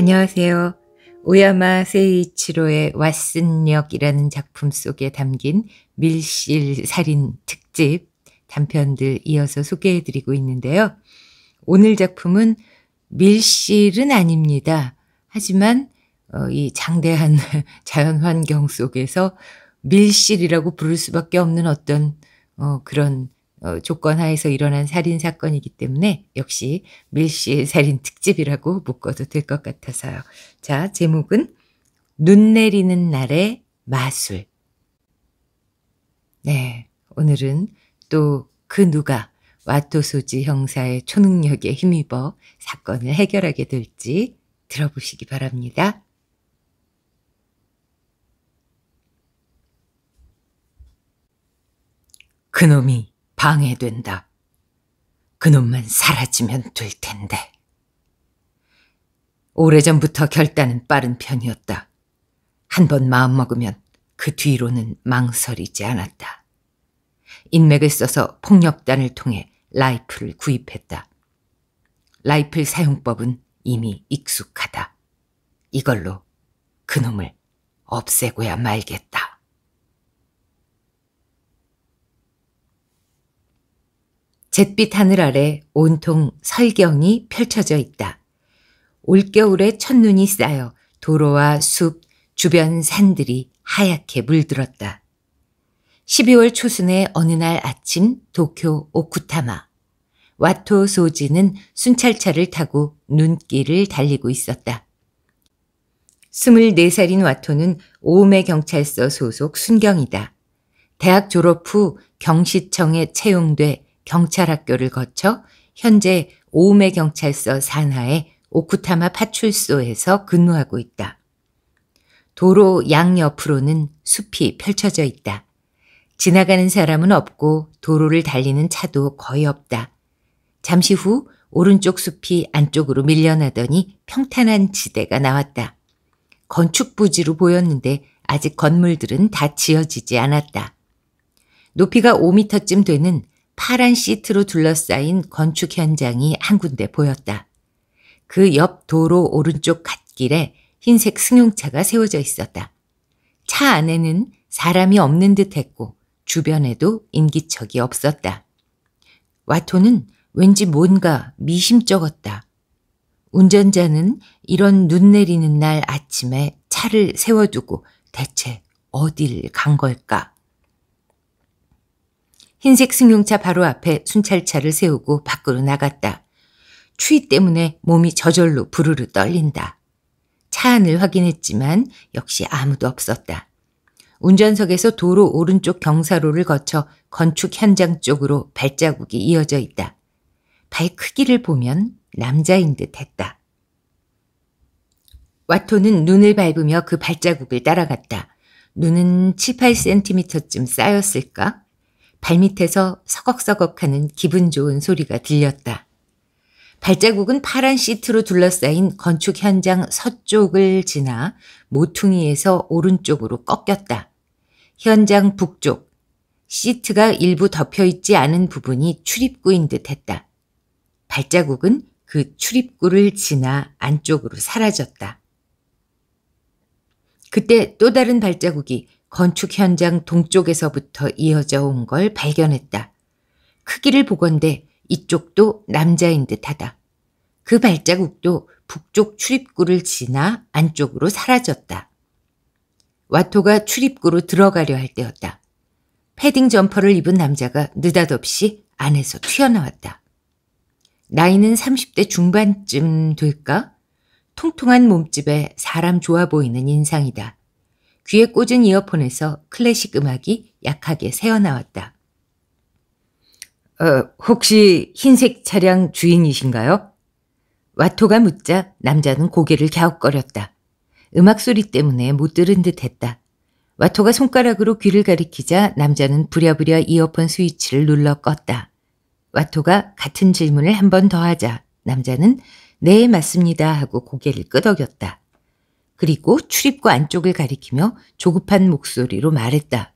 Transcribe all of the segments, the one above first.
안녕하세요. 오야마 세이치로의 왓슨역이라는 작품 속에 담긴 밀실 살인 특집 단편들 이어서 소개해드리고 있는데요. 오늘 작품은 밀실은 아닙니다. 하지만 어, 이 장대한 자연 환경 속에서 밀실이라고 부를 수밖에 없는 어떤 어, 그런 어, 조건 하에서 일어난 살인 사건이기 때문에 역시 밀실 살인 특집이라고 묶어도 될 것 같아서요. 자, 제목은 눈 내리는 날의 마술. 네, 오늘은 또 그 누가 와토소지 형사의 초능력에 힘입어 사건을 해결하게 될지 들어보시기 바랍니다. 그놈이 방해된다. 그놈만 사라지면 될 텐데. 오래전부터 결단은 빠른 편이었다. 한 번 마음먹으면 그 뒤로는 망설이지 않았다. 인맥을 써서 폭력단을 통해 라이플을 구입했다. 라이플 사용법은 이미 익숙하다. 이걸로 그놈을 없애고야 말겠다. 잿빛 하늘 아래 온통 설경이 펼쳐져 있다. 올겨울에 첫눈이 쌓여 도로와 숲, 주변 산들이 하얗게 물들었다. 12월 초순의 어느 날 아침 도쿄 오쿠타마. 와토 소지는 순찰차를 타고 눈길을 달리고 있었다. 24살인 와토는 오음 경찰서 소속 순경이다. 대학 졸업 후 경시청에 채용돼 경찰학교를 거쳐 현재 오음의 경찰서 산하의 오쿠타마 파출소에서 근무하고 있다. 도로 양옆으로는 숲이 펼쳐져 있다. 지나가는 사람은 없고 도로를 달리는 차도 거의 없다. 잠시 후 오른쪽 숲이 안쪽으로 밀려나더니 평탄한 지대가 나왔다. 건축 부지로 보였는데 아직 건물들은 다 지어지지 않았다. 높이가 5미터쯤 되는 파란 시트로 둘러싸인 건축 현장이 한 군데 보였다. 그 옆 도로 오른쪽 갓길에 흰색 승용차가 세워져 있었다. 차 안에는 사람이 없는 듯 했고 주변에도 인기척이 없었다. 와토는 왠지 뭔가 미심쩍었다. 운전자는 이런 눈 내리는 날 아침에 차를 세워두고 대체 어딜 간 걸까? 흰색 승용차 바로 앞에 순찰차를 세우고 밖으로 나갔다. 추위 때문에 몸이 저절로 부르르 떨린다. 차 안을 확인했지만 역시 아무도 없었다. 운전석에서 도로 오른쪽 경사로를 거쳐 건축 현장 쪽으로 발자국이 이어져 있다. 발 크기를 보면 남자인 듯 했다. 와토는 눈을 밟으며 그 발자국을 따라갔다. 눈은 7, 8cm쯤 쌓였을까? 발밑에서 서걱서걱하는 기분 좋은 소리가 들렸다. 발자국은 파란 시트로 둘러싸인 건축 현장 서쪽을 지나 모퉁이에서 오른쪽으로 꺾였다. 현장 북쪽, 시트가 일부 덮여 있지 않은 부분이 출입구인 듯 했다. 발자국은 그 출입구를 지나 안쪽으로 사라졌다. 그때 또 다른 발자국이 건축 현장 동쪽에서부터 이어져 온 걸 발견했다. 크기를 보건대 이쪽도 남자인 듯하다. 그 발자국도 북쪽 출입구를 지나 안쪽으로 사라졌다. 와토가 출입구로 들어가려 할 때였다. 패딩 점퍼를 입은 남자가 느닷없이 안에서 튀어나왔다. 나이는 30대 중반쯤 될까? 통통한 몸집에 사람 좋아 보이는 인상이다. 귀에 꽂은 이어폰에서 클래식 음악이 약하게 새어나왔다. 어, 혹시 흰색 차량 주인이신가요? 와토가 묻자 남자는 고개를 갸웃거렸다. 음악 소리 때문에 못 들은 듯 했다. 와토가 손가락으로 귀를 가리키자 남자는 부랴부랴 이어폰 스위치를 눌러 껐다. 와토가 같은 질문을 한 번 더 하자 남자는 네, 맞습니다 하고 고개를 끄덕였다. 그리고 출입구 안쪽을 가리키며 조급한 목소리로 말했다.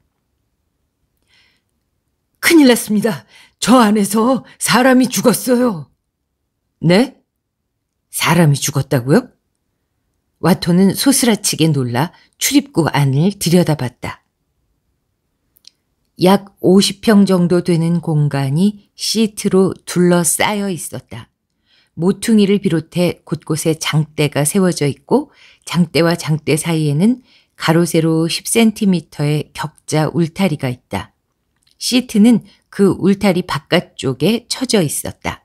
큰일 났습니다. 저 안에서 사람이 죽었어요. 네? 사람이 죽었다고요? 와토는 소스라치게 놀라 출입구 안을 들여다봤다. 약 50평 정도 되는 공간이 시트로 둘러싸여 있었다. 모퉁이를 비롯해 곳곳에 장대가 세워져 있고 장대와 장대 사이에는 가로세로 10cm의 격자 울타리가 있다. 시트는 그 울타리 바깥쪽에 쳐져 있었다.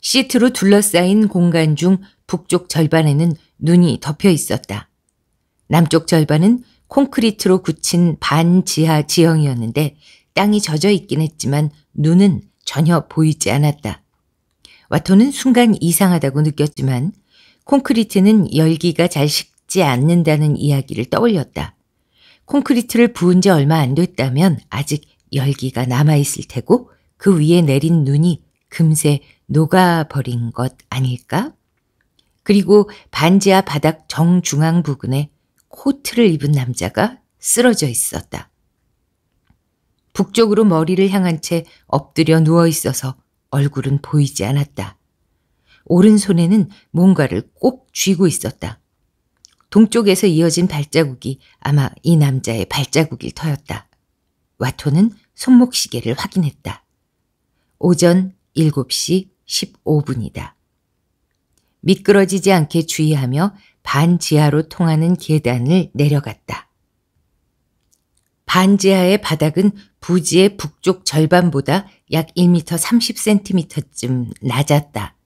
시트로 둘러싸인 공간 중 북쪽 절반에는 눈이 덮여 있었다. 남쪽 절반은 콘크리트로 굳힌 반지하 지형이었는데 땅이 젖어 있긴 했지만 눈은 전혀 보이지 않았다. 와토는 순간 이상하다고 느꼈지만 콘크리트는 열기가 잘 식지 않는다는 이야기를 떠올렸다. 콘크리트를 부은 지 얼마 안 됐다면 아직 열기가 남아있을 테고 그 위에 내린 눈이 금세 녹아버린 것 아닐까? 그리고 반지하 바닥 정중앙 부근에 코트를 입은 남자가 쓰러져 있었다. 북쪽으로 머리를 향한 채 엎드려 누워 있어서 얼굴은 보이지 않았다. 오른손에는 뭔가를 꼭 쥐고 있었다. 동쪽에서 이어진 발자국이 아마 이 남자의 발자국일 터였다. 와토는 손목시계를 확인했다. 오전 7시 15분이다. 미끄러지지 않게 주의하며 반 지하로 통하는 계단을 내려갔다. 반지하의 바닥은 부지의 북쪽 절반보다 약 1m 30cm쯤 낮았다.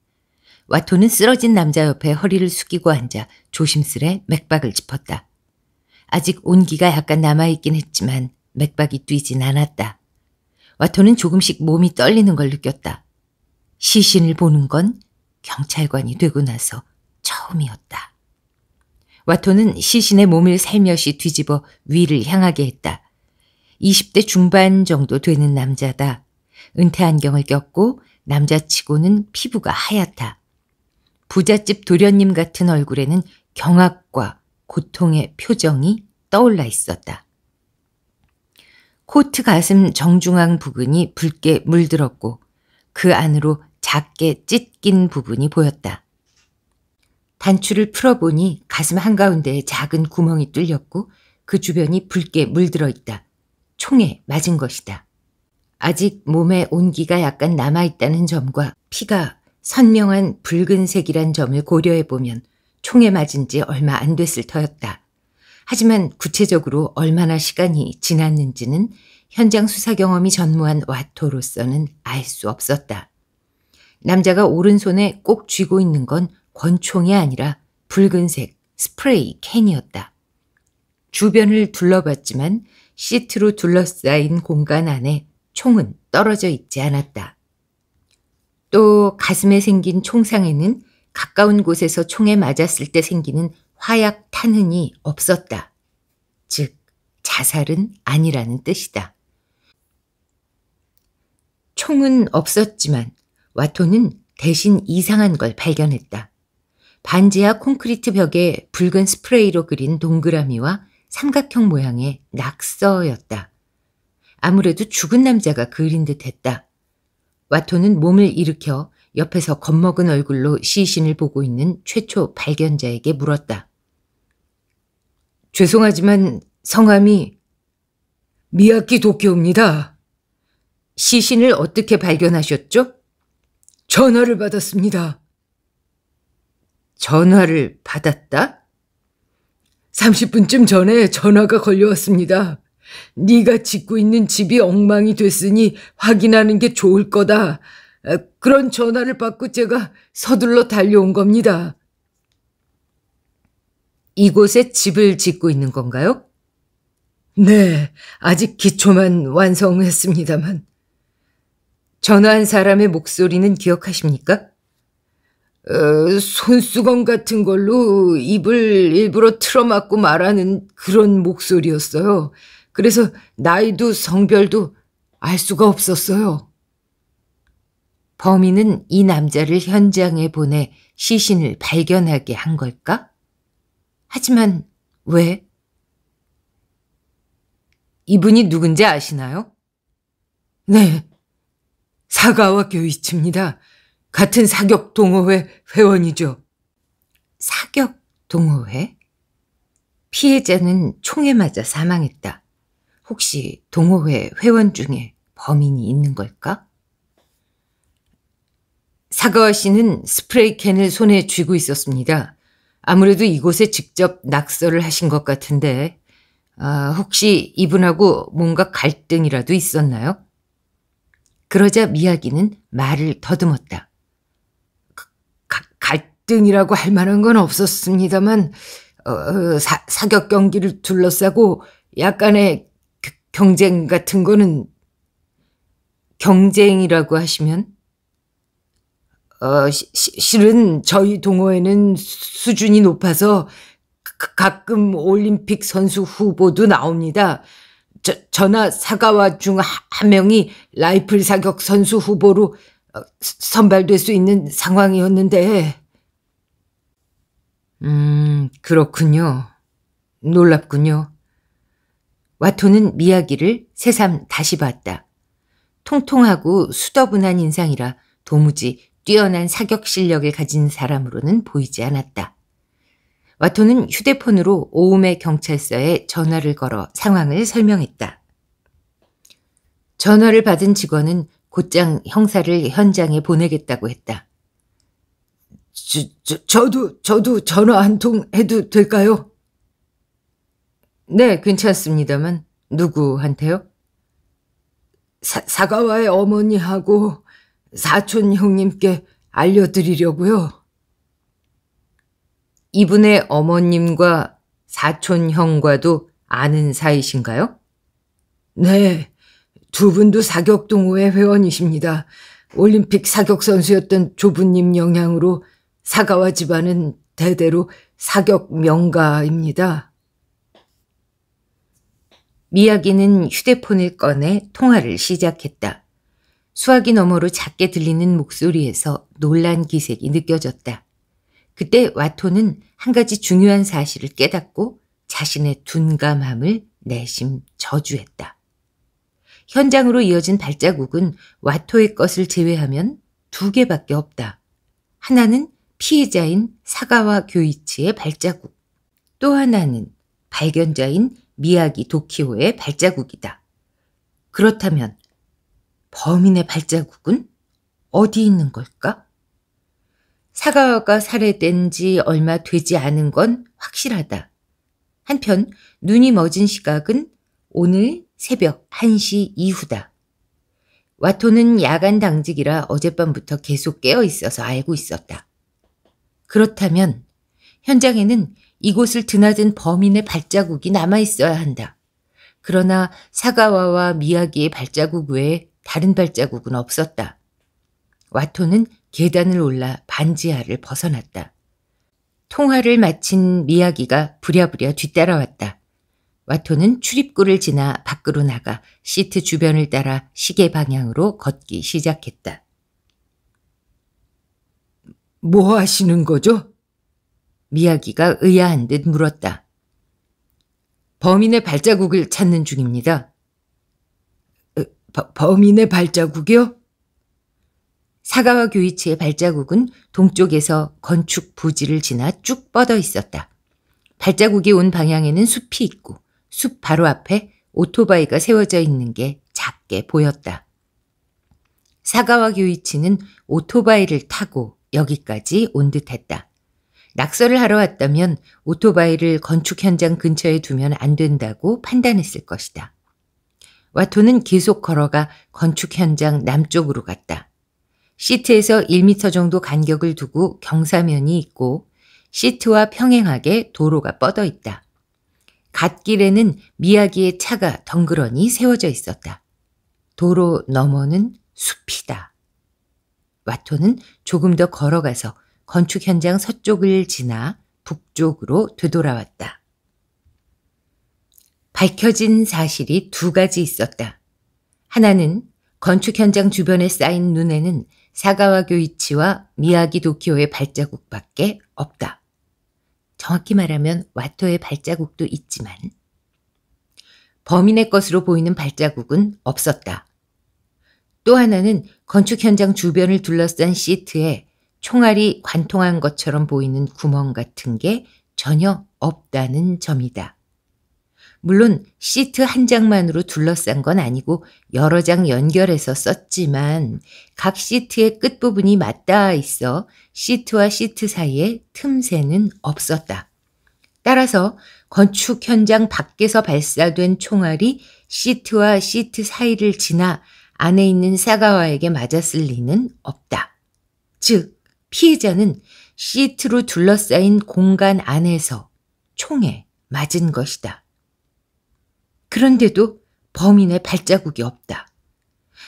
와토는 쓰러진 남자 옆에 허리를 숙이고 앉아 조심스레 맥박을 짚었다. 아직 온기가 약간 남아있긴 했지만 맥박이 뛰진 않았다. 와토는 조금씩 몸이 떨리는 걸 느꼈다. 시신을 보는 건 경찰관이 되고 나서 처음이었다. 와토는 시신의 몸을 살며시 뒤집어 위를 향하게 했다. 20대 중반 정도 되는 남자다. 은퇴 안경을 꼈고 남자치고는 피부가 하얗다. 부잣집 도련님 같은 얼굴에는 경악과 고통의 표정이 떠올라 있었다. 코트 가슴 정중앙 부분이 붉게 물들었고 그 안으로 작게 찢긴 부분이 보였다. 단추를 풀어보니 가슴 한가운데에 작은 구멍이 뚫렸고 그 주변이 붉게 물들어 있다. 총에 맞은 것이다. 아직 몸에 온기가 약간 남아있다는 점과 피가 선명한 붉은색이란 점을 고려해보면 총에 맞은 지 얼마 안 됐을 터였다. 하지만 구체적으로 얼마나 시간이 지났는지는 현장 수사 경험이 전무한 와토로서는 알 수 없었다. 남자가 오른손에 꼭 쥐고 있는 건 권총이 아니라 붉은색 스프레이 캔이었다. 주변을 둘러봤지만 시트로 둘러싸인 공간 안에 총은 떨어져 있지 않았다. 또 가슴에 생긴 총상에는 가까운 곳에서 총에 맞았을 때 생기는 화약 탄흔이 없었다. 즉, 자살은 아니라는 뜻이다. 총은 없었지만 와토는 대신 이상한 걸 발견했다. 반지하 콘크리트 벽에 붉은 스프레이로 그린 동그라미와 삼각형 모양의 낙서였다. 아무래도 죽은 남자가 그린 듯 했다. 와토는 몸을 일으켜 옆에서 겁먹은 얼굴로 시신을 보고 있는 최초 발견자에게 물었다. 죄송하지만 성함이 미야키 도쿄입니다. 시신을 어떻게 발견하셨죠? 전화를 받았습니다. 전화를 받았다? 30분쯤 전에 전화가 걸려왔습니다. 네가 짓고 있는 집이 엉망이 됐으니 확인하는 게 좋을 거다. 아, 그런 전화를 받고 제가 서둘러 달려온 겁니다. 이곳에 집을 짓고 있는 건가요? 네, 아직 기초만 완성했습니다만. 전화한 사람의 목소리는 기억하십니까? 어, 손수건 같은 걸로 입을 일부러 틀어막고 말하는 그런 목소리였어요. 그래서 나이도 성별도 알 수가 없었어요. 범인은 이 남자를 현장에 보내 시신을 발견하게 한 걸까? 하지만 왜? 이분이 누군지 아시나요? 네, 사가와 교이치입니다. 같은 사격 동호회 회원이죠. 사격 동호회? 피해자는 총에 맞아 사망했다. 혹시 동호회 회원 중에 범인이 있는 걸까? 사과와 씨는 스프레이 캔을 손에 쥐고 있었습니다. 아무래도 이곳에 직접 낙서를 하신 것 같은데, 아, 혹시 이분하고 뭔가 갈등이라도 있었나요? 그러자 미야기는 말을 더듬었다. 갈등이라고 할 만한 건 없었습니다만 어, 어, 사, 사격 경기를 둘러싸고 약간의 경쟁 같은 거는 경쟁이라고 하시면 어, 시, 실은 저희 동호회는 수준이 높아서 가끔 올림픽 선수 후보도 나옵니다. 저, 저나 사가와 중 한 명이 라이플 사격 선수 후보로 어, 선발될 수 있는 상황이었는데 음, 그렇군요. 놀랍군요. 와토는 미야기를 새삼 다시 봤다. 통통하고 수더분한 인상이라 도무지 뛰어난 사격 실력을 가진 사람으로는 보이지 않았다. 와토는 휴대폰으로 오음의 경찰서에 전화를 걸어 상황을 설명했다. 전화를 받은 직원은 곧장 형사를 현장에 보내겠다고 했다. 저, 저, 도 저도 전화 한 통 해도 될까요? 네, 괜찮습니다만 누구한테요? 사, 사가와의 어머니하고 사촌 형님께 알려드리려고요. 이분의 어머님과 사촌 형과도 아는 사이신가요? 네, 두 분도 사격동호회 회원이십니다. 올림픽 사격선수였던 조부님 영향으로 사가와 집안은 대대로 사격 명가입니다. 미야기는 휴대폰을 꺼내 통화를 시작했다. 수화기 너머로 작게 들리는 목소리에서 놀란 기색이 느껴졌다. 그때 와토는 한 가지 중요한 사실을 깨닫고 자신의 둔감함을 내심 저주했다. 현장으로 이어진 발자국은 와토의 것을 제외하면 두 개밖에 없다. 하나는 피해자인 사가와 교이치의 발자국, 또 하나는 발견자인 미야기 도키호의 발자국이다. 그렇다면 범인의 발자국은 어디 있는 걸까? 사가와가 살해된 지 얼마 되지 않은 건 확실하다. 한편 눈이 멎은 시각은 오늘 새벽 1시 이후다. 와토는 야간 당직이라 어젯밤부터 계속 깨어 있어서 알고 있었다. 그렇다면 현장에는 이곳을 드나든 범인의 발자국이 남아 있어야 한다. 그러나 사가와와 미야기의 발자국 외에 다른 발자국은 없었다. 와토는 계단을 올라 반지하를 벗어났다. 통화를 마친 미야기가 부랴부랴 뒤따라왔다. 와토는 출입구를 지나 밖으로 나가 시트 주변을 따라 시계 방향으로 걷기 시작했다. 뭐 하시는 거죠? 미야기가 의아한 듯 물었다. 범인의 발자국을 찾는 중입니다. 어, 버, 범인의 발자국이요? 사가와 교이치의 발자국은 동쪽에서 건축 부지를 지나 쭉 뻗어 있었다. 발자국이 온 방향에는 숲이 있고 숲 바로 앞에 오토바이가 세워져 있는 게 작게 보였다. 사가와 교이치는 오토바이를 타고 여기까지 온 듯했다. 낙서를 하러 왔다면 오토바이를 건축 현장 근처에 두면 안 된다고 판단했을 것이다. 와토는 계속 걸어가 건축 현장 남쪽으로 갔다. 시트에서 1미터 정도 간격을 두고 경사면이 있고 시트와 평행하게 도로가 뻗어 있다. 갓길에는 미야기의 차가 덩그러니 세워져 있었다. 도로 너머는 숲이다. 와토는 조금 더 걸어가서 건축 현장 서쪽을 지나 북쪽으로 되돌아왔다. 밝혀진 사실이 두 가지 있었다. 하나는 건축 현장 주변에 쌓인 눈에는 사가와 교위치와 미야기 도키오의 발자국밖에 없다. 정확히 말하면 와토의 발자국도 있지만 범인의 것으로 보이는 발자국은 없었다. 또 하나는 건축 현장 주변을 둘러싼 시트에 총알이 관통한 것처럼 보이는 구멍 같은 게 전혀 없다는 점이다. 물론 시트 한 장만으로 둘러싼 건 아니고 여러 장 연결해서 썼지만 각 시트의 끝부분이 맞닿아 있어 시트와 시트 사이에 틈새는 없었다. 따라서 건축 현장 밖에서 발사된 총알이 시트와 시트 사이를 지나 안에 있는 사가와에게 맞았을 리는 없다. 즉, 피해자는 시트로 둘러싸인 공간 안에서 총에 맞은 것이다. 그런데도 범인의 발자국이 없다.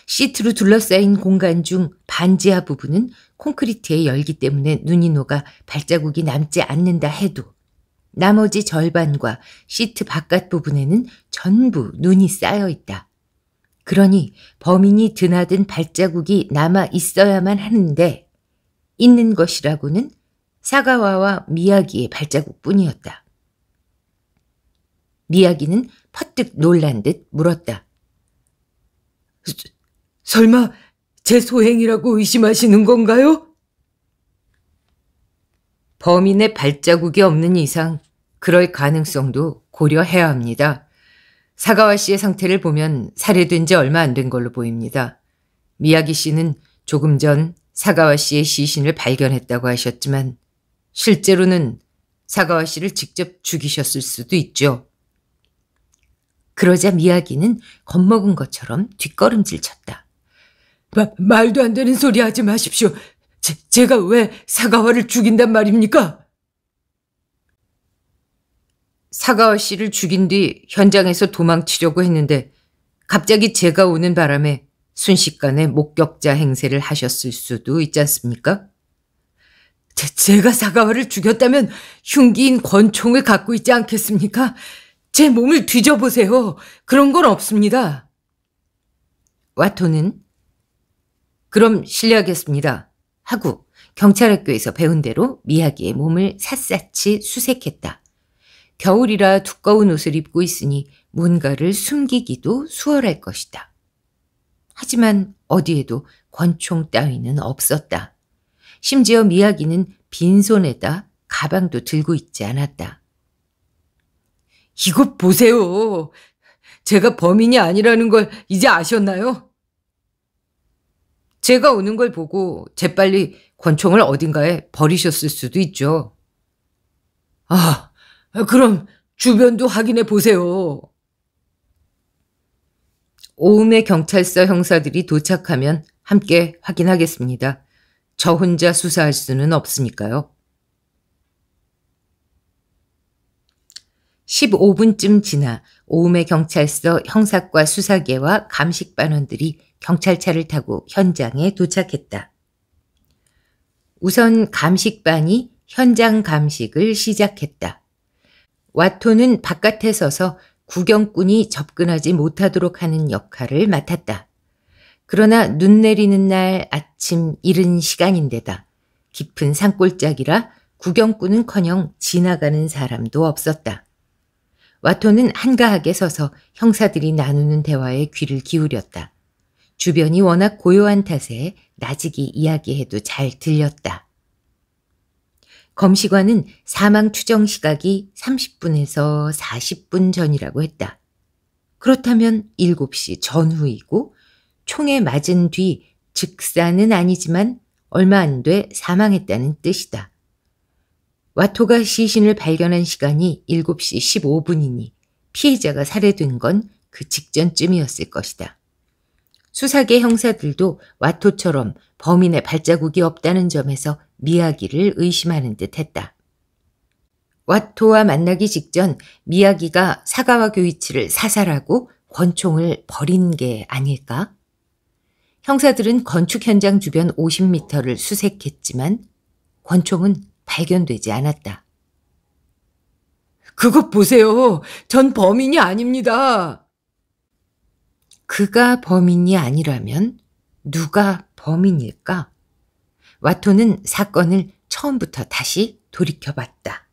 시트로 둘러싸인 공간 중 반지하 부분은 콘크리트에 열기 때문에 눈이 녹아 발자국이 남지 않는다 해도 나머지 절반과 시트 바깥 부분에는 전부 눈이 쌓여 있다. 그러니 범인이 드나든 발자국이 남아 있어야만 하는데 있는 것이라고는 사가와와 미야기의 발자국뿐이었다. 미야기는 퍼뜩 놀란 듯 물었다. 설마 제 소행이라고 의심하시는 건가요? 범인의 발자국이 없는 이상 그럴 가능성도 고려해야 합니다. 사가와 씨의 상태를 보면 살해된 지 얼마 안 된 걸로 보입니다. 미야기 씨는 조금 전 사가와 씨의 시신을 발견했다고 하셨지만 실제로는 사가와 씨를 직접 죽이셨을 수도 있죠. 그러자 미야기는 겁먹은 것처럼 뒷걸음질 쳤다. 마, 말도 안 되는 소리 하지 마십시오. 제, 제가 왜 사가와를 죽인단 말입니까? 사가와 씨를 죽인 뒤 현장에서 도망치려고 했는데 갑자기 제가 오는 바람에 순식간에 목격자 행세를 하셨을 수도 있지 않습니까? 제, 가 사가와를 죽였다면 흉기인 권총을 갖고 있지 않겠습니까? 제 몸을 뒤져보세요. 그런 건 없습니다. 와토는 그럼 실례하겠습니다. 하고 경찰학교에서 배운 대로 미야기의 몸을 샅샅이 수색했다. 겨울이라 두꺼운 옷을 입고 있으니 뭔가를 숨기기도 수월할 것이다. 하지만 어디에도 권총 따위는 없었다. 심지어 미야기는 빈손에다 가방도 들고 있지 않았다. 이것 보세요. 제가 범인이 아니라는 걸 이제 아셨나요? 제가 오는 걸 보고 재빨리 권총을 어딘가에 버리셨을 수도 있죠. 아, 아, 그럼 주변도 확인해 보세요. 오음의 경찰서 형사들이 도착하면 함께 확인하겠습니다. 저 혼자 수사할 수는 없으니까요. 15분쯤 지나 오음의 경찰서 형사과 수사계와 감식반원들이 경찰차를 타고 현장에 도착했다. 우선 감식반이 현장 감식을 시작했다. 와토는 바깥에 서서 구경꾼이 접근하지 못하도록 하는 역할을 맡았다. 그러나 눈 내리는 날 아침 이른 시간인데다 깊은 산골짜기라 구경꾼은커녕 지나가는 사람도 없었다. 와토는 한가하게 서서 형사들이 나누는 대화에 귀를 기울였다. 주변이 워낙 고요한 탓에 나직이 이야기해도 잘 들렸다. 검시관은 사망 추정 시각이 30분에서 40분 전이라고 했다. 그렇다면 7시 전후이고 총에 맞은 뒤 즉사는 아니지만 얼마 안 돼 사망했다는 뜻이다. 와토가 시신을 발견한 시간이 7시 15분이니 피해자가 살해된 건 그 직전쯤이었을 것이다. 수사계 형사들도 와토처럼 범인의 발자국이 없다는 점에서 미야기를 의심하는 듯 했다. 와토와 만나기 직전 미야기가 사가와 교이치를 사살하고 권총을 버린 게 아닐까? 형사들은 건축 현장 주변 50m를 수색했지만 권총은 발견되지 않았다. 그것 보세요. 전 범인이 아닙니다. 그가 범인이 아니라면 누가 범인일까? 와토는 사건을 처음부터 다시 돌이켜봤다.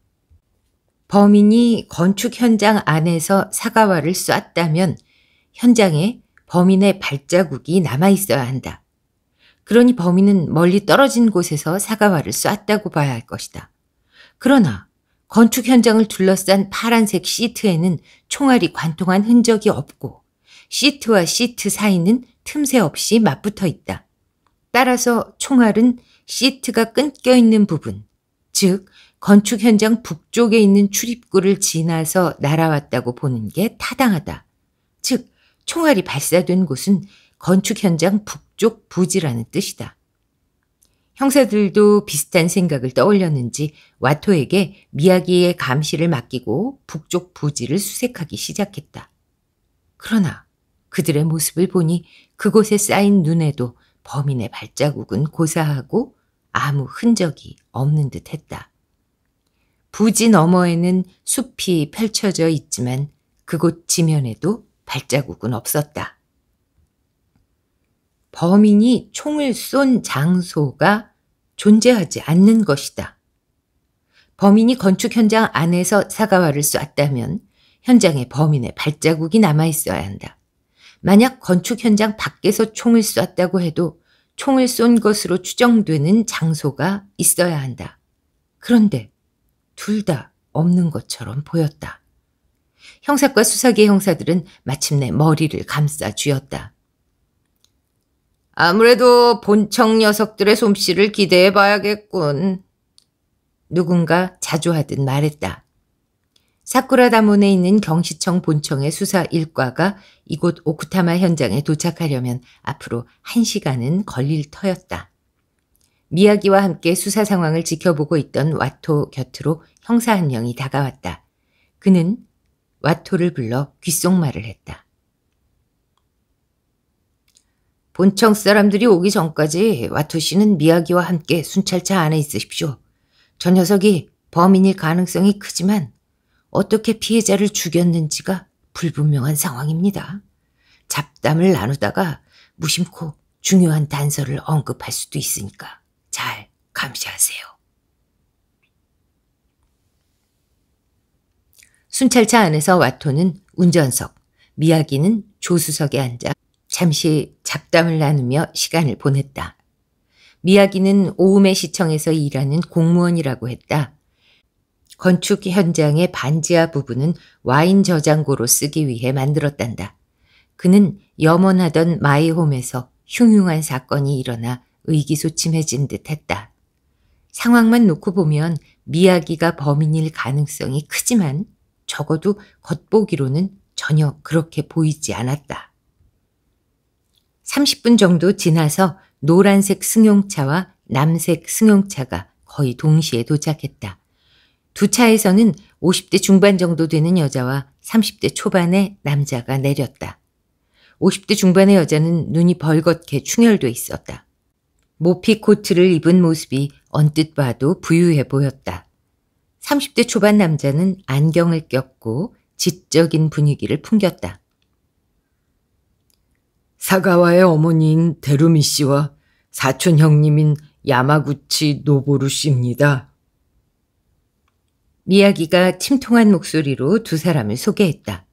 범인이 건축 현장 안에서 사과화를 쐈다면 현장에 범인의 발자국이 남아 있어야 한다. 그러니 범인은 멀리 떨어진 곳에서 사과화를 쐈다고 봐야 할 것이다. 그러나 건축 현장을 둘러싼 파란색 시트에는 총알이 관통한 흔적이 없고 시트와 시트 사이는 틈새 없이 맞붙어 있다. 따라서 총알은 시트가 끊겨 있는 부분, 즉 건축 현장 북쪽에 있는 출입구를 지나서 날아왔다고 보는 게 타당하다. 즉 총알이 발사된 곳은 건축 현장 북쪽 부지라는 뜻이다. 형사들도 비슷한 생각을 떠올렸는지 와토에게 미야기의 감시를 맡기고 북쪽 부지를 수색하기 시작했다. 그러나 그들의 모습을 보니 그곳에 쌓인 눈에도 범인의 발자국은 고사하고 아무 흔적이 없는 듯 했다. 부지 너머에는 숲이 펼쳐져 있지만 그곳 지면에도 발자국은 없었다. 범인이 총을 쏜 장소가 존재하지 않는 것이다. 범인이 건축 현장 안에서 사과화를 쐈다면 현장에 범인의 발자국이 남아 있어야 한다. 만약 건축 현장 밖에서 총을 쐈다고 해도 총을 쏜 것으로 추정되는 장소가 있어야 한다. 그런데 둘 다 없는 것처럼 보였다. 형사과 수사계 형사들은 마침내 머리를 감싸 쥐었다. 아무래도 본청 녀석들의 솜씨를 기대해 봐야겠군. 누군가 자조 하듯 말했다. 사쿠라다문에 있는 경시청 본청의 수사 일과가 이곳 오쿠타마 현장에 도착하려면 앞으로 1시간은 걸릴 터였다. 미야기와 함께 수사 상황을 지켜보고 있던 와토 곁으로 형사 한 명이 다가왔다. 그는 와토를 불러 귓속말을 했다. 본청 사람들이 오기 전까지 와토 씨는 미야기와 함께 순찰차 안에 있으십시오. 저 녀석이 범인일 가능성이 크지만 어떻게 피해자를 죽였는지가 불분명한 상황입니다. 잡담을 나누다가 무심코 중요한 단서를 언급할 수도 있으니까 잘 감시하세요. 순찰차 안에서 와토는 운전석, 미야기는 조수석에 앉아 잠시 잡담을 나누며 시간을 보냈다. 미야기는 오우메 시청에서 일하는 공무원이라고 했다. 건축 현장의 반지하 부분은 와인 저장고로 쓰기 위해 만들었단다. 그는 염원하던 마이홈에서 흉흉한 사건이 일어나 의기소침해진 듯 했다. 상황만 놓고 보면 미야기가 범인일 가능성이 크지만 적어도 겉보기로는 전혀 그렇게 보이지 않았다. 30분 정도 지나서 노란색 승용차와 남색 승용차가 거의 동시에 도착했다. 두 차에서는 50대 중반 정도 되는 여자와 30대 초반의 남자가 내렸다. 50대 중반의 여자는 눈이 벌겋게 충혈돼 있었다. 모피 코트를 입은 모습이 언뜻 봐도 부유해 보였다. 30대 초반 남자는 안경을 꼈고 지적인 분위기를 풍겼다. 사가와의 어머니인 데루미 씨와 사촌 형님인 야마구치 노보루 씨입니다. 미야기가 침통한 목소리로 두 사람을 소개했다.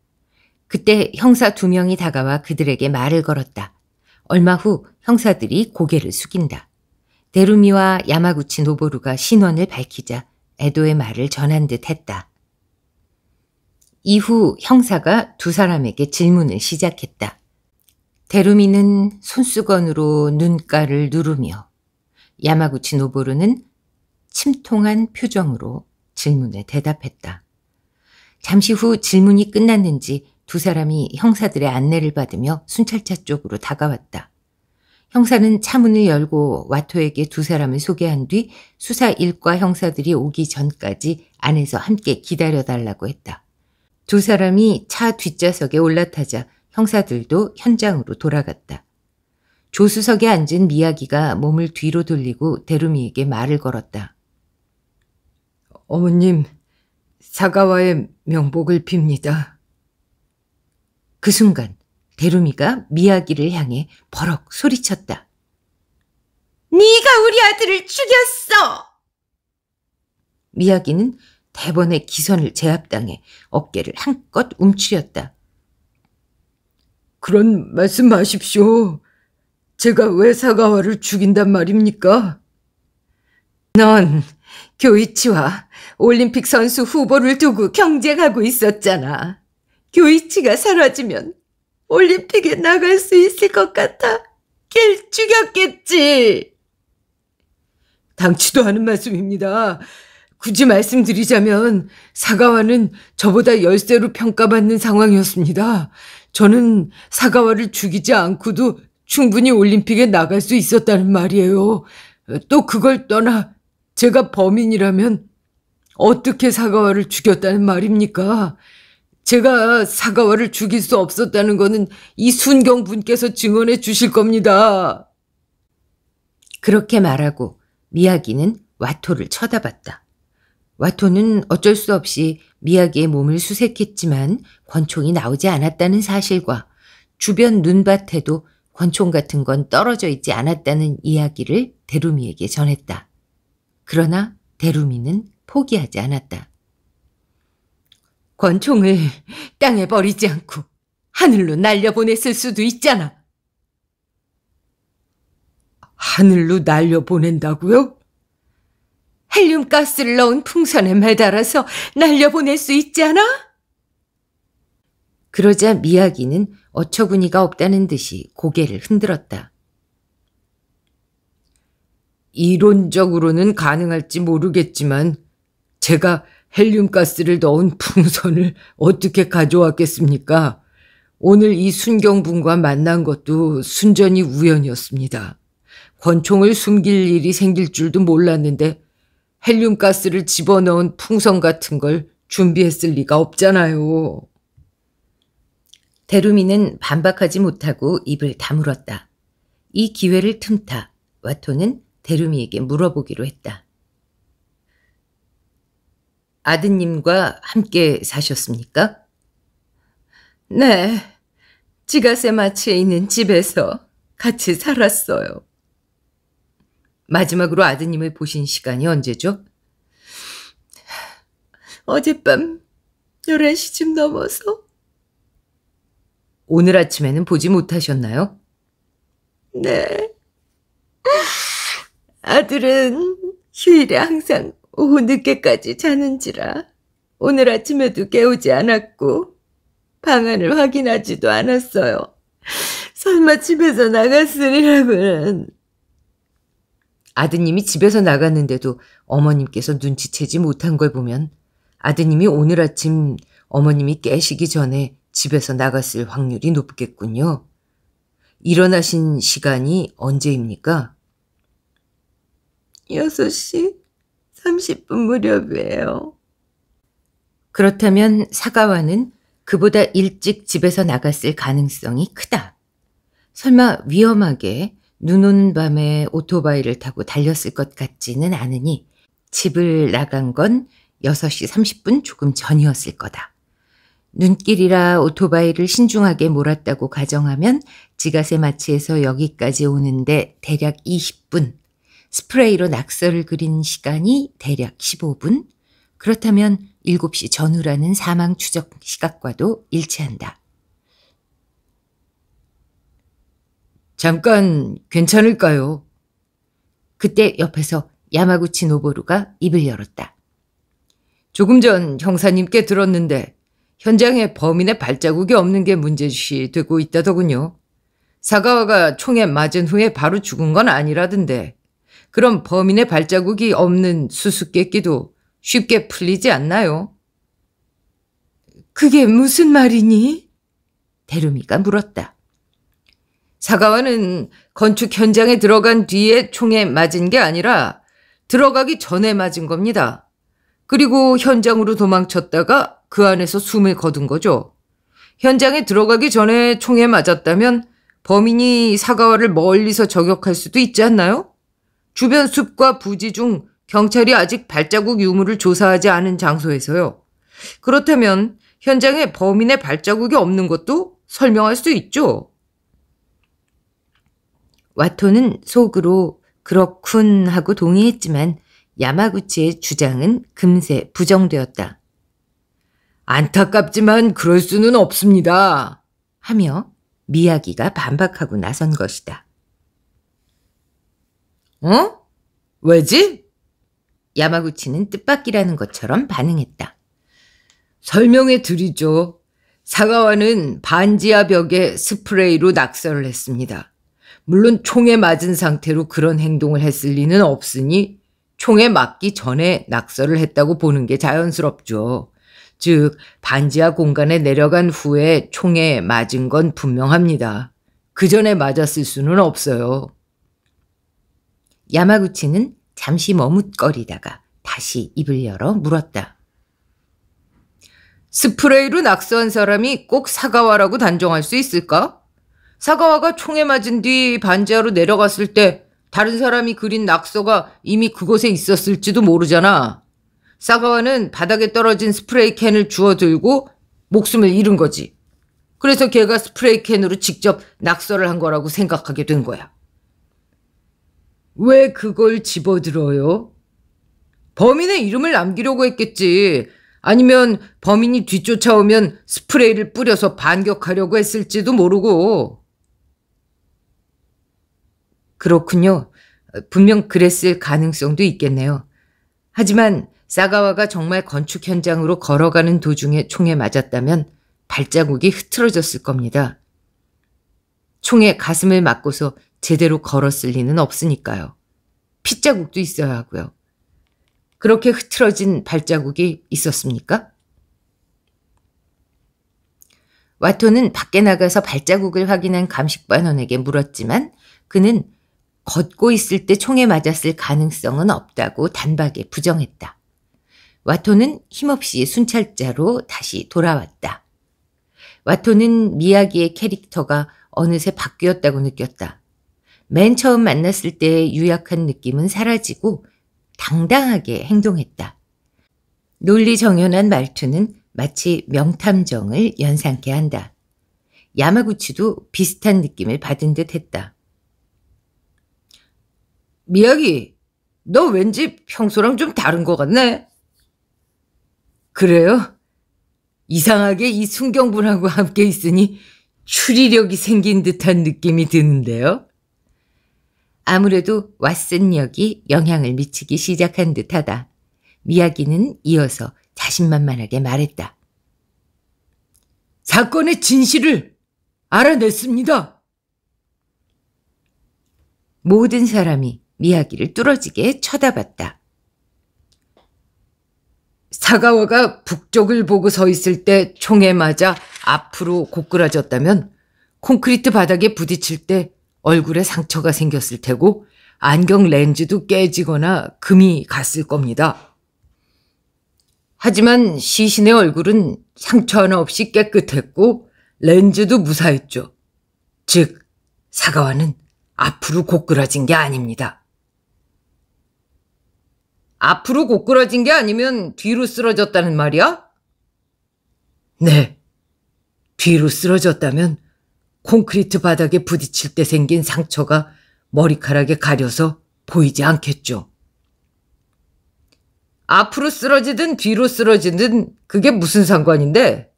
그때 형사 두 명이 다가와 그들에게 말을 걸었다. 얼마 후 형사들이 고개를 숙인다. 데루미와 야마구치 노보루가 신원을 밝히자 에도의 말을 전한 듯 했다. 이후 형사가 두 사람에게 질문을 시작했다. 데루미는 손수건으로 눈가를 누르며 야마구치 노보루는 침통한 표정으로 질문에 대답했다. 잠시 후 질문이 끝났는지 두 사람이 형사들의 안내를 받으며 순찰차 쪽으로 다가왔다. 형사는 차문을 열고 와토에게 두 사람을 소개한 뒤 수사 일과 형사들이 오기 전까지 안에서 함께 기다려달라고 했다. 두 사람이 차 뒷좌석에 올라타자 형사들도 현장으로 돌아갔다. 조수석에 앉은 미야기가 몸을 뒤로 돌리고 데루미에게 말을 걸었다. 어머님, 사가와의 명복을 빕니다. 그 순간 대루미가 미야기를 향해 버럭 소리쳤다. 네가 우리 아들을 죽였어! 미야기는 대번의 기선을 제압당해 어깨를 한껏 움츠렸다. 그런 말씀 마십시오. 제가 왜 사가와를 죽인단 말입니까? 넌 교이치와 올림픽 선수 후보를 두고 경쟁하고 있었잖아. 교이치가 사라지면 올림픽에 나갈 수 있을 것 같아 길 죽였겠지. 당치도 않은 말씀입니다. 굳이 말씀드리자면 사가와는 저보다 열세로 평가받는 상황이었습니다. 저는 사가와를 죽이지 않고도 충분히 올림픽에 나갈 수 있었다는 말이에요. 또 그걸 떠나 제가 범인이라면 어떻게 사가와를 죽였다는 말입니까? 제가 사가와를 죽일 수 없었다는 것은 이순경 분께서 증언해 주실 겁니다. 그렇게 말하고 미야기는 와토를 쳐다봤다. 와토는 어쩔 수 없이 미야기의 몸을 수색했지만 권총이 나오지 않았다는 사실과 주변 눈밭에도 권총 같은 건 떨어져 있지 않았다는 이야기를 데루미에게 전했다. 그러나 대루미는 포기하지 않았다. 권총을 땅에 버리지 않고 하늘로 날려보냈을 수도 있잖아. 하늘로 날려보낸다고요? 헬륨 가스를 넣은 풍선에 매달아서 날려보낼 수 있지 않아? 그러자 미야기는 어처구니가 없다는 듯이 고개를 흔들었다. 이론적으로는 가능할지 모르겠지만 제가 헬륨가스를 넣은 풍선을 어떻게 가져왔겠습니까? 오늘 이 순경분과 만난 것도 순전히 우연이었습니다. 권총을 숨길 일이 생길 줄도 몰랐는데 헬륨가스를 집어넣은 풍선 같은 걸 준비했을 리가 없잖아요. 데루미는 반박하지 못하고 입을 다물었다. 이 기회를 틈타 와토는 대루미에게 물어보기로 했다. 아드님과 함께 사셨습니까? 네. 지가세 마치에 있는 집에서 같이 살았어요. 마지막으로 아드님을 보신 시간이 언제죠? 어젯밤 11시쯤 넘어서. 오늘 아침에는 보지 못하셨나요? 네. 아들은 휴일에 항상 오후 늦게까지 자는지라 오늘 아침에도 깨우지 않았고 방안을 확인하지도 않았어요. 설마 집에서 나갔으리라고 아드님이 집에서 나갔는데도 어머님께서 눈치채지 못한 걸 보면 아드님이 오늘 아침 어머님이 깨시기 전에 집에서 나갔을 확률이 높겠군요. 일어나신 시간이 언제입니까? 6시 30분 무렵이에요. 그렇다면 사가와는 그보다 일찍 집에서 나갔을 가능성이 크다. 설마 위험하게 눈 오는 밤에 오토바이를 타고 달렸을 것 같지는 않으니 집을 나간 건 6시 30분 조금 전이었을 거다. 눈길이라 오토바이를 신중하게 몰았다고 가정하면 지가세 마치에서 여기까지 오는데 대략 20분 스프레이로 낙서를 그린 시간이 대략 15분, 그렇다면 7시 전후라는 사망 추적 시각과도 일치한다. 잠깐 괜찮을까요? 그때 옆에서 야마구치 노보루가 입을 열었다. 조금 전 형사님께 들었는데 현장에 범인의 발자국이 없는 게 문제시 되고 있다더군요. 사가와가 총에 맞은 후에 바로 죽은 건 아니라던데 그럼 범인의 발자국이 없는 수수께끼도 쉽게 풀리지 않나요? 그게 무슨 말이니? 대루미가 물었다. 사가와는 건축 현장에 들어간 뒤에 총에 맞은 게 아니라 들어가기 전에 맞은 겁니다. 그리고 현장으로 도망쳤다가 그 안에서 숨을 거둔 거죠. 현장에 들어가기 전에 총에 맞았다면 범인이 사가와를 멀리서 저격할 수도 있지 않나요? 주변 숲과 부지 중 경찰이 아직 발자국 유무를 조사하지 않은 장소에서요. 그렇다면 현장에 범인의 발자국이 없는 것도 설명할 수 있죠. 와토는 속으로 그렇군 하고 동의했지만 야마구치의 주장은 금세 부정되었다. 안타깝지만 그럴 수는 없습니다. 하며 미야기가 반박하고 나선 것이다. 어? 왜지? 야마구치는 뜻밖이라는 것처럼 반응했다. 설명해 드리죠. 사가와는 반지하 벽에 스프레이로 낙서를 했습니다. 물론 총에 맞은 상태로 그런 행동을 했을 리는 없으니 총에 맞기 전에 낙서를 했다고 보는 게 자연스럽죠. 즉, 반지하 공간에 내려간 후에 총에 맞은 건 분명합니다. 그 전에 맞았을 수는 없어요. 야마구치는 잠시 머뭇거리다가 다시 입을 열어 물었다. 스프레이로 낙서한 사람이 꼭 사가와라고 단정할 수 있을까? 사가와가 총에 맞은 뒤 반지하로 내려갔을 때 다른 사람이 그린 낙서가 이미 그곳에 있었을지도 모르잖아. 사가와는 바닥에 떨어진 스프레이 캔을 주워 들고 목숨을 잃은 거지. 그래서 걔가 스프레이 캔으로 직접 낙서를 한 거라고 생각하게 된 거야. 왜 그걸 집어들어요? 범인의 이름을 남기려고 했겠지. 아니면 범인이 뒤쫓아오면 스프레이를 뿌려서 반격하려고 했을지도 모르고. 그렇군요. 분명 그랬을 가능성도 있겠네요. 하지만 사가와가 정말 건축 현장으로 걸어가는 도중에 총에 맞았다면 발자국이 흐트러졌을 겁니다. 총에 가슴을 맞고서 제대로 걸었을 리는 없으니까요. 핏자국도 있어야 하고요. 그렇게 흐트러진 발자국이 있었습니까? 와토는 밖에 나가서 발자국을 확인한 감식반원에게 물었지만 그는 걷고 있을 때 총에 맞았을 가능성은 없다고 단박에 부정했다. 와토는 힘없이 순찰자로 다시 돌아왔다. 와토는 미야기의 캐릭터가 어느새 바뀌었다고 느꼈다. 맨 처음 만났을 때의 유약한 느낌은 사라지고 당당하게 행동했다. 논리 정연한 말투는 마치 명탐정을 연상케 한다. 야마구치도 비슷한 느낌을 받은 듯 했다. 미야기, 너 왠지 평소랑 좀 다른 것 같네? 그래요? 이상하게 이 순경분하고 함께 있으니 추리력이 생긴 듯한 느낌이 드는데요? 아무래도 왓슨 역이 영향을 미치기 시작한 듯하다. 미야기는 이어서 자신만만하게 말했다. 사건의 진실을 알아냈습니다. 모든 사람이 미야기를 뚫어지게 쳐다봤다. 사가와가 북쪽을 보고 서 있을 때 총에 맞아 앞으로 고꾸라졌다면 콘크리트 바닥에 부딪힐 때 얼굴에 상처가 생겼을 테고 안경 렌즈도 깨지거나 금이 갔을 겁니다. 하지만 시신의 얼굴은 상처 하나 없이 깨끗했고 렌즈도 무사했죠. 즉, 사과와는 앞으로 고꾸라진 게 아닙니다. 앞으로 고꾸라진 게 아니면 뒤로 쓰러졌다는 말이야? 네. 뒤로 쓰러졌다면 콘크리트 바닥에 부딪힐 때 생긴 상처가 머리카락에 가려서 보이지 않겠죠. 앞으로 쓰러지든 뒤로 쓰러지든 그게 무슨 상관인데?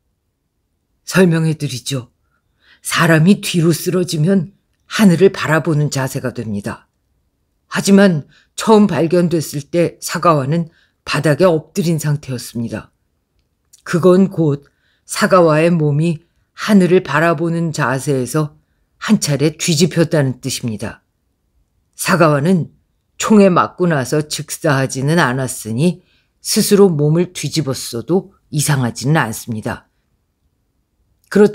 설명해 드리죠. 사람이 뒤로 쓰러지면 하늘을 바라보는 자세가 됩니다. 하지만 처음 발견됐을 때 사가와는 바닥에 엎드린 상태였습니다. 그건 곧 사가와의 몸이 하늘을 바라보는 자세에서 한 차례 뒤집혔다는 뜻입니다. 사가와는 총에 맞고 나서 즉사하지는 않았으니 스스로 몸을 뒤집었어도 이상하지는 않습니다.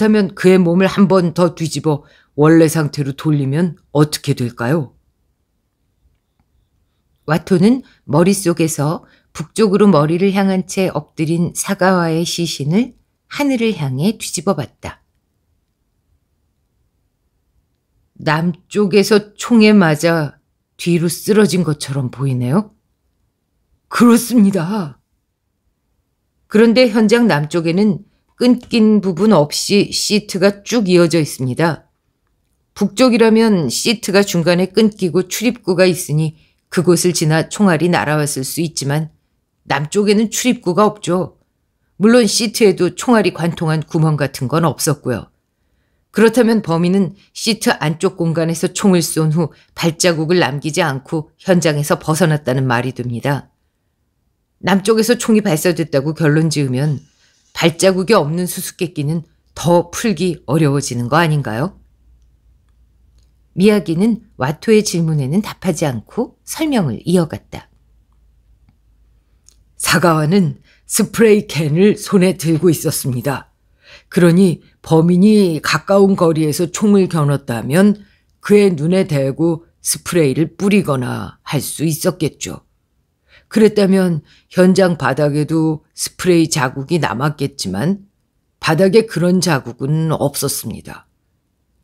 그렇다면 그의 몸을 한 번 더 뒤집어 원래 상태로 돌리면 어떻게 될까요? 와토는 머릿속에서 북쪽으로 머리를 향한 채 엎드린 사가와의 시신을 하늘을 향해 뒤집어 봤다. 남쪽에서 총에 맞아 뒤로 쓰러진 것처럼 보이네요. 그렇습니다. 그런데 현장 남쪽에는 끊긴 부분 없이 시트가 쭉 이어져 있습니다. 북쪽이라면 시트가 중간에 끊기고 출입구가 있으니 그곳을 지나 총알이 날아왔을 수 있지만 남쪽에는 출입구가 없죠. 물론 시트에도 총알이 관통한 구멍 같은 건 없었고요. 그렇다면 범인은 시트 안쪽 공간에서 총을 쏜 후 발자국을 남기지 않고 현장에서 벗어났다는 말이 됩니다. 남쪽에서 총이 발사됐다고 결론 지으면 발자국이 없는 수수께끼는 더 풀기 어려워지는 거 아닌가요? 미야기는 와토의 질문에는 답하지 않고 설명을 이어갔다. 사가와는 스프레이 캔을 손에 들고 있었습니다. 그러니 범인이 가까운 거리에서 총을 겨눴다면 그의 눈에 대고 스프레이를 뿌리거나 할 수 있었겠죠. 그랬다면 현장 바닥에도 스프레이 자국이 남았겠지만 바닥에 그런 자국은 없었습니다.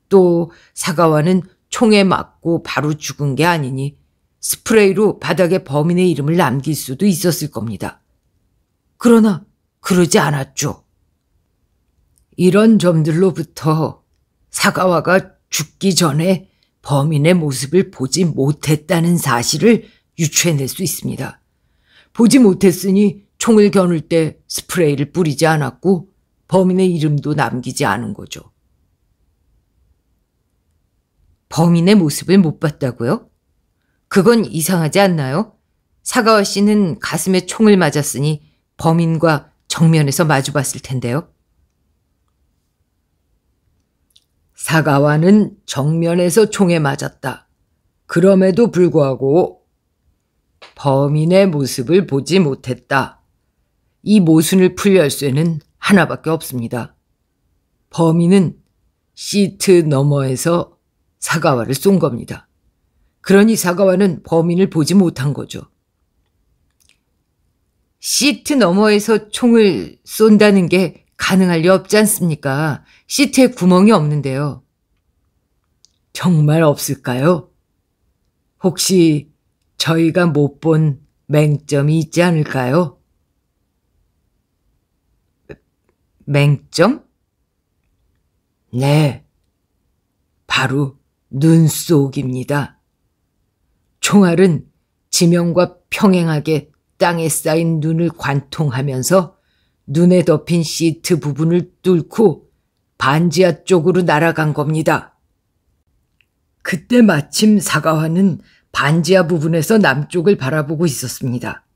또 사가와는 총에 맞고 바로 죽은 게 아니니 스프레이로 바닥에 범인의 이름을 남길 수도 있었을 겁니다. 그러나 그러지 않았죠. 이런 점들로부터 사가와가 죽기 전에 범인의 모습을 보지 못했다는 사실을 유추해낼 수 있습니다. 보지 못했으니 총을 겨눌 때 스프레이를 뿌리지 않았고 범인의 이름도 남기지 않은 거죠. 범인의 모습을 못 봤다고요? 그건 이상하지 않나요? 사가와 씨는 가슴에 총을 맞았으니 범인과 정면에서 마주봤을 텐데요. 사가와는 정면에서 총에 맞았다. 그럼에도 불구하고 범인의 모습을 보지 못했다. 이 모순을 풀려할수는 하나밖에 없습니다. 범인은 시트 너머에서 사가와를 쏜 겁니다. 그러니 사가와는 범인을 보지 못한 거죠. 시트 너머에서 총을 쏜다는 게 가능할 리 없지 않습니까? 시트에 구멍이 없는데요. 정말 없을까요? 혹시 저희가 못 본 맹점이 있지 않을까요? 맹점? 네. 바로 눈 속입니다. 총알은 지면과 평행하게 땅에 쌓인 눈을 관통하면서 눈에 덮인 시트 부분을 뚫고 반지하 쪽으로 날아간 겁니다. 그때 마침 사과와는 반지하 부분에서 남쪽을 바라보고 있었습니다.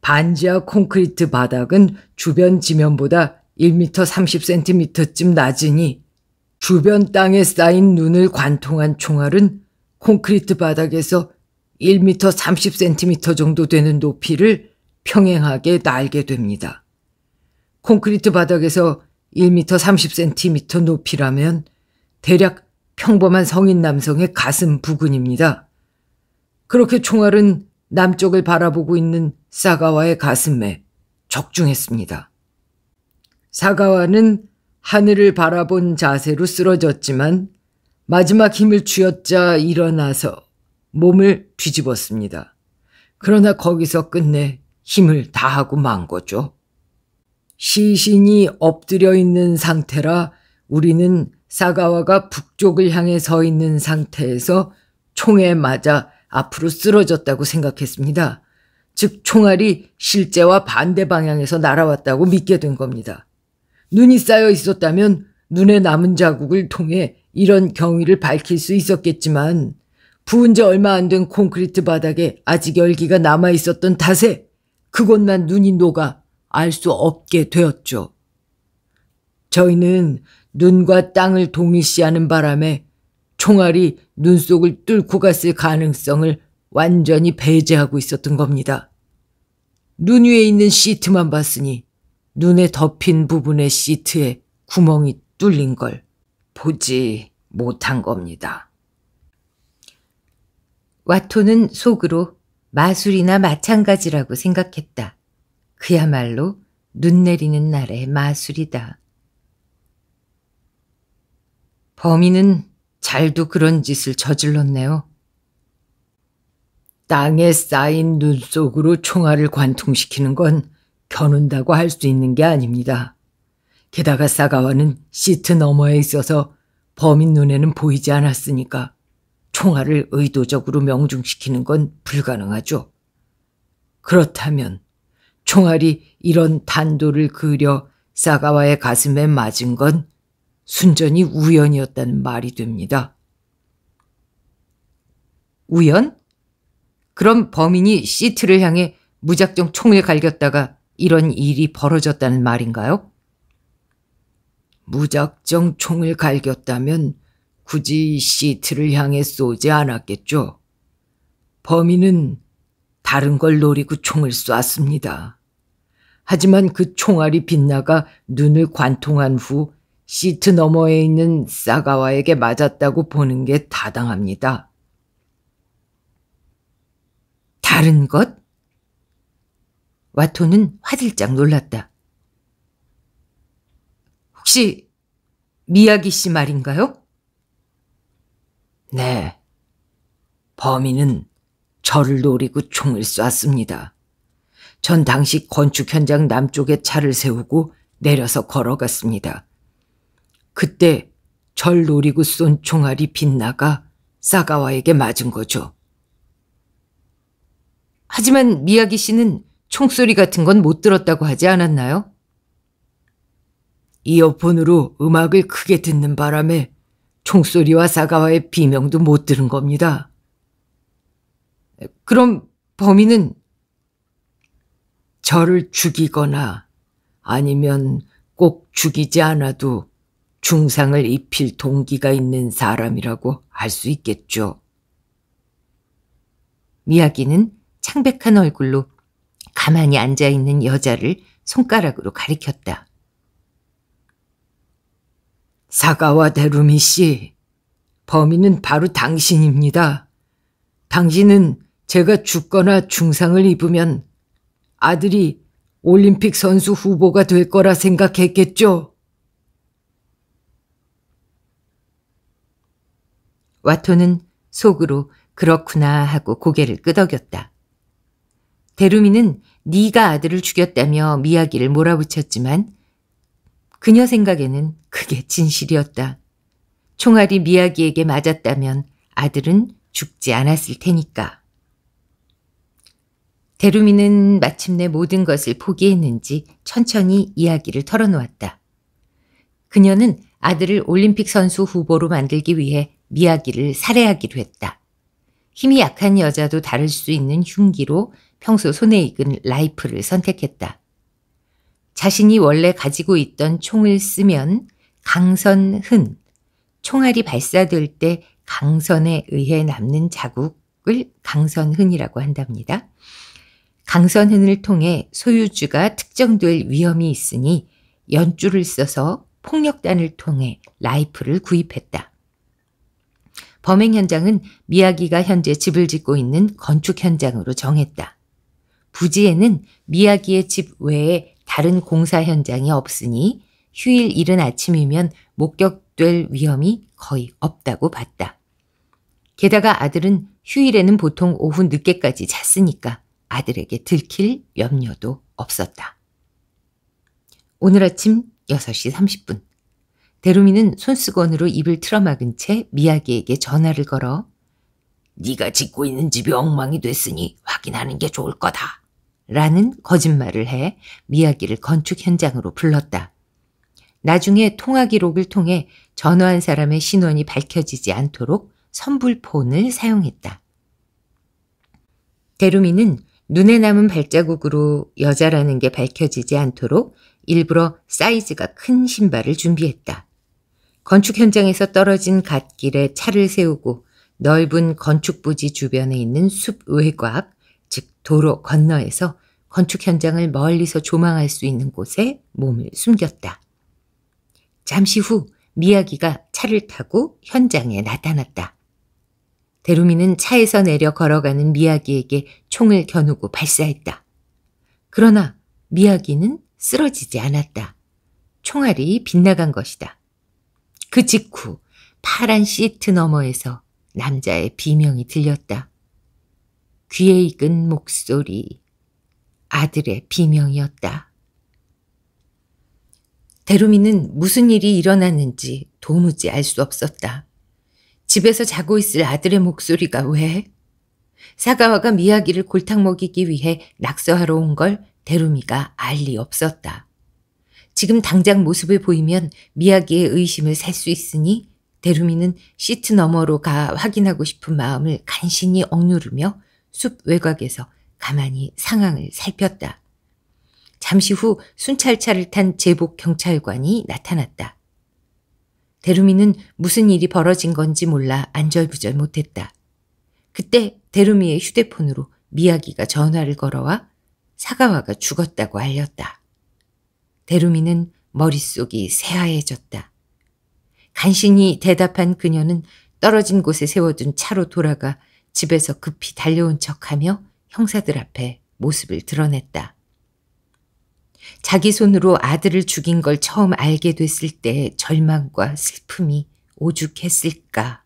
반지하 콘크리트 바닥은 주변 지면보다 1m 30cm쯤 낮으니 주변 땅에 쌓인 눈을 관통한 총알은 콘크리트 바닥에서 1m 30cm 정도 되는 높이를 평행하게 날게 됩니다. 콘크리트 바닥에서 1m 30cm 높이라면 대략 평범한 성인 남성의 가슴 부근입니다. 그렇게 총알은 남쪽을 바라보고 있는 사가와의 가슴에 적중했습니다. 사가와는 하늘을 바라본 자세로 쓰러졌지만 마지막 힘을 쥐었자 일어나서 몸을 뒤집었습니다. 그러나 거기서 끝내 힘을 다하고 만 거죠. 시신이 엎드려 있는 상태라 우리는 사가와가 북쪽을 향해 서 있는 상태에서 총에 맞아 앞으로 쓰러졌다고 생각했습니다. 즉 총알이 실제와 반대 방향에서 날아왔다고 믿게 된 겁니다. 눈이 쌓여 있었다면 눈에 남은 자국을 통해 이런 경위를 밝힐 수 있었겠지만 부은 지 얼마 안 된 콘크리트 바닥에 아직 열기가 남아 있었던 탓에 그곳만 눈이 녹아 알수 없게 되었죠. 저희는 눈과 땅을 동일시하는 바람에 총알이 눈 속을 뚫고 갔을 가능성을 완전히 배제하고 있었던 겁니다. 눈 위에 있는 시트만 봤으니 눈에 덮인 부분의 시트에 구멍이 뚫린 걸 보지 못한 겁니다. 와토는 속으로 마술이나 마찬가지라고 생각했다. 그야말로 눈 내리는 날의 마술이다. 범인은 잘도 그런 짓을 저질렀네요. 땅에 쌓인 눈 속으로 총알을 관통시키는 건 겨눈다고 할 수 있는 게 아닙니다. 게다가 사가와는 시트 너머에 있어서 범인 눈에는 보이지 않았으니까 총알을 의도적으로 명중시키는 건 불가능하죠. 그렇다면 총알이 이런 단도를 그려 사가와의 가슴에 맞은 건 순전히 우연이었다는 말이 됩니다. 우연? 그럼 범인이 시트를 향해 무작정 총을 갈겼다가 이런 일이 벌어졌다는 말인가요? 무작정 총을 갈겼다면 굳이 시트를 향해 쏘지 않았겠죠. 범인은 다른 걸 노리고 총을 쐈습니다. 하지만 그 총알이 빗나가 눈을 관통한 후 시트 너머에 있는 사가와에게 맞았다고 보는 게 타당합니다. 다른 것? 와토는 화들짝 놀랐다. 혹시 미야기 씨 말인가요? 네. 범인은 저를 노리고 총을 쐈습니다. 전 당시 건축 현장 남쪽에 차를 세우고 내려서 걸어갔습니다. 그때 절 노리고 쏜 총알이 빗나가 사가와에게 맞은 거죠. 하지만 미야기 씨는 총소리 같은 건 못 들었다고 하지 않았나요? 이어폰으로 음악을 크게 듣는 바람에 총소리와 사가와의 비명도 못 들은 겁니다. 그럼 범인은 저를 죽이거나 아니면 꼭 죽이지 않아도 중상을 입힐 동기가 있는 사람이라고 할 수 있겠죠. 미야기는 창백한 얼굴로 가만히 앉아있는 여자를 손가락으로 가리켰다. 사가와 데루미 씨, 범인은 바로 당신입니다. 당신은 제가 죽거나 중상을 입으면 아들이 올림픽 선수 후보가 될 거라 생각했겠죠. 와토는 속으로 그렇구나 하고 고개를 끄덕였다. 데루미는 네가 아들을 죽였다며 미야기를 몰아붙였지만 그녀 생각에는 그게 진실이었다. 총알이 미야기에게 맞았다면 아들은 죽지 않았을 테니까. 데루미는 마침내 모든 것을 포기했는지 천천히 이야기를 털어놓았다. 그녀는 아들을 올림픽 선수 후보로 만들기 위해 미야기를 살해하기로 했다. 힘이 약한 여자도 다룰 수 있는 흉기로 평소 손에 익은 라이프를 선택했다. 자신이 원래 가지고 있던 총을 쓰면 강선흔, 총알이 발사될 때 강선에 의해 남는 자국을 강선흔이라고 한답니다. 강선흔을 통해 소유주가 특정될 위험이 있으니 연줄을 써서 폭력단을 통해 라이프를 구입했다. 범행 현장은 미야기가 현재 집을 짓고 있는 건축 현장으로 정했다. 부지에는 미야기의 집 외에 다른 공사 현장이 없으니 휴일 이른 아침이면 목격될 위험이 거의 없다고 봤다. 게다가 아들은 휴일에는 보통 오후 늦게까지 잤으니까 아들에게 들킬 염려도 없었다. 오늘 아침 6시 30분 대루미는 손수건으로 입을 틀어막은 채 미야기에게 전화를 걸어 네가 짓고 있는 집이 엉망이 됐으니 확인하는 게 좋을 거다. 라는 거짓말을 해 미야기를 건축 현장으로 불렀다. 나중에 통화 기록을 통해 전화한 사람의 신원이 밝혀지지 않도록 선불폰을 사용했다. 데루미는 눈에 남은 발자국으로 여자라는 게 밝혀지지 않도록 일부러 사이즈가 큰 신발을 준비했다. 건축 현장에서 떨어진 갓길에 차를 세우고 넓은 건축 부지 주변에 있는 숲 외곽, 즉 도로 건너에서 건축 현장을 멀리서 조망할 수 있는 곳에 몸을 숨겼다. 잠시 후 미야기가 차를 타고 현장에 나타났다. 데루미는 차에서 내려 걸어가는 미야기에게 총을 겨누고 발사했다. 그러나 미야기는 쓰러지지 않았다. 총알이 빗나간 것이다. 그 직후 파란 시트 너머에서 남자의 비명이 들렸다. 귀에 익은 목소리, 아들의 비명이었다. 데루미는 무슨 일이 일어났는지 도무지 알 수 없었다. 집에서 자고 있을 아들의 목소리가 왜? 사가와가 미야기를 골탕 먹이기 위해 낙서하러 온 걸 대루미가 알 리 없었다. 지금 당장 모습을 보이면 미야기의 의심을 살 수 있으니 대루미는 시트 너머로 가 확인하고 싶은 마음을 간신히 억누르며 숲 외곽에서 가만히 상황을 살폈다. 잠시 후 순찰차를 탄 제복 경찰관이 나타났다. 대루미는 무슨 일이 벌어진 건지 몰라 안절부절 못했다. 그때 대루미의 휴대폰으로 미야기가 전화를 걸어와 사가와가 죽었다고 알렸다. 대루미는 머릿속이 새하얘졌다. 간신히 대답한 그녀는 떨어진 곳에 세워둔 차로 돌아가 집에서 급히 달려온 척하며 형사들 앞에 모습을 드러냈다. 자기 손으로 아들을 죽인 걸 처음 알게 됐을 때 절망과 슬픔이 오죽했을까.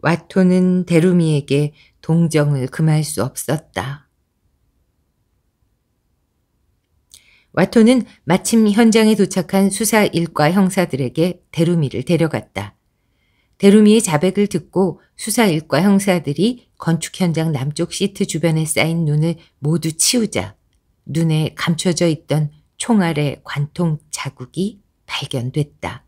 와토는 데루미에게 동정을 금할 수 없었다. 와토는 마침 현장에 도착한 수사 일과 형사들에게 데루미를 데려갔다. 데루미의 자백을 듣고 수사 일과 형사들이 건축 현장 남쪽 시트 주변에 쌓인 눈을 모두 치우자 눈에 감춰져 있던 총알의 관통 자국이 발견됐다.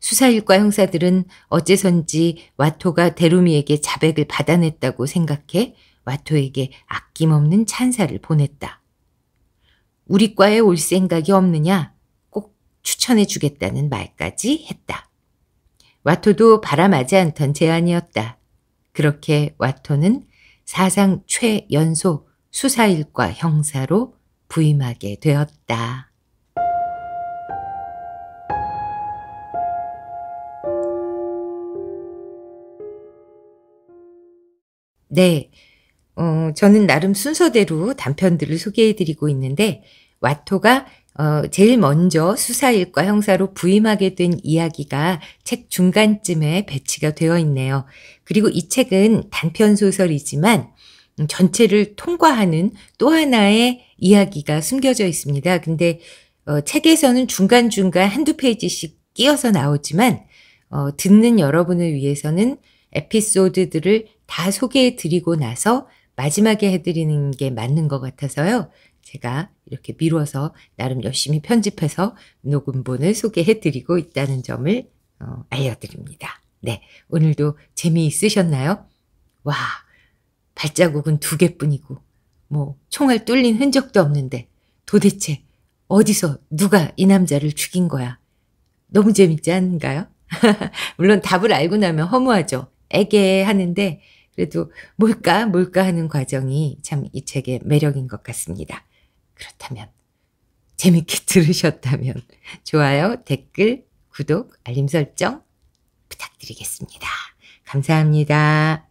수사일과 형사들은 어째선지 와토가 데루미에게 자백을 받아냈다고 생각해 와토에게 아낌없는 찬사를 보냈다. 우리 과에 올 생각이 없느냐? 꼭 추천해 주겠다는 말까지 했다. 와토도 바람하지 않던 제안이었다. 그렇게 와토는 사상 최연소 수사일과 형사로 부임하게 되었다. 네. 어, 저는 나름 순서대로 단편들을 소개해드리고 있는데, 와토가 어, 제일 먼저 수사일과 형사로 부임하게 된 이야기가 책 중간쯤에 배치가 되어 있네요. 그리고 이 책은 단편 소설이지만 전체를 통과하는 또 하나의 이야기가 숨겨져 있습니다. 근데 어, 책에서는 중간중간 한두 페이지씩 끼어서 나오지만 어, 듣는 여러분을 위해서는 에피소드들을 다 소개해 드리고 나서 마지막에 해드리는 게 맞는 것 같아서요. 제가 이렇게 미뤄서 나름 열심히 편집해서 녹음본을 소개해 드리고 있다는 점을 어, 알려드립니다. 네. 오늘도 재미있으셨나요? 와, 발자국은 두 개뿐이고 뭐 총알 뚫린 흔적도 없는데 도대체 어디서 누가 이 남자를 죽인 거야? 너무 재밌지 않은가요? 물론 답을 알고 나면 허무하죠. 애게 하는데 그래도 뭘까 뭘까 하는 과정이 참 이 책의 매력인 것 같습니다. 그렇다면 재밌게 들으셨다면 좋아요, 댓글, 구독, 알림 설정 부탁드리겠습니다. 감사합니다.